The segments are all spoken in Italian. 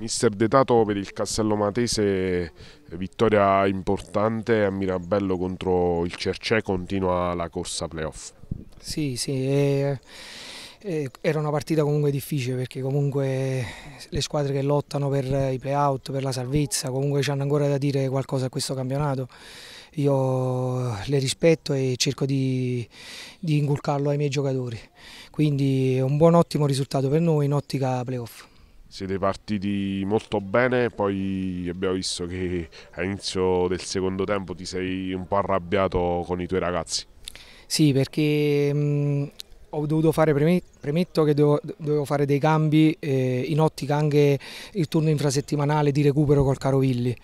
Mister Detato per il Castello Matese, vittoria importante a Mirabello contro il Cercè, continua la corsa playoff. Sì, sì, eh, eh, era una partita comunque difficile perché comunque le squadre che lottano per i playout, per la salvezza, comunque hanno ancora da dire qualcosa a questo campionato. Io le rispetto e cerco di, di inculcarlo ai miei giocatori. Quindi è un buon ottimo risultato per noi in ottica playoff siete partiti molto bene, poi abbiamo visto che all'inizio del secondo tempo ti sei un po' arrabbiato con i tuoi ragazzi. Sì, perché mh, mm, ho dovuto fare, premetto che devo, dovevo fare dei cambi eh, in ottica anche il turno infrasettimanale di recupero col caro Villi,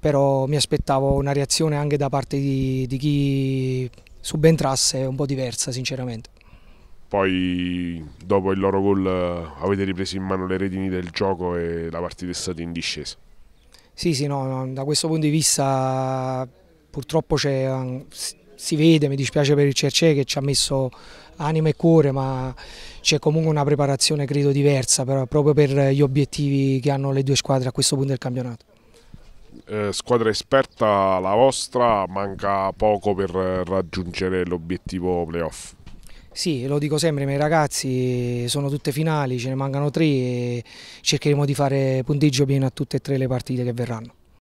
però mi aspettavo una reazione anche da parte di, di chi subentrasse un po' diversa sinceramente. Poi dopo il loro gol eh, avete ripreso in mano le redini del gioco e la partita è stata in discesa. Sì, sì, no, no da questo punto di vista purtroppo mm, si vede, mi dispiace per il Cerce che ci ha messo anima e cuore, ma c'è comunque una preparazione credo diversa però, proprio per gli obiettivi che hanno le due squadre a questo punto del campionato. Eh, squadra esperta la vostra, manca poco per raggiungere l'obiettivo playoff. Sì, lo dico sempre, ai miei ragazzi sono tutte finali, ce ne mancano tre e cercheremo di fare punteggio pieno a tutte e tre le partite che verranno.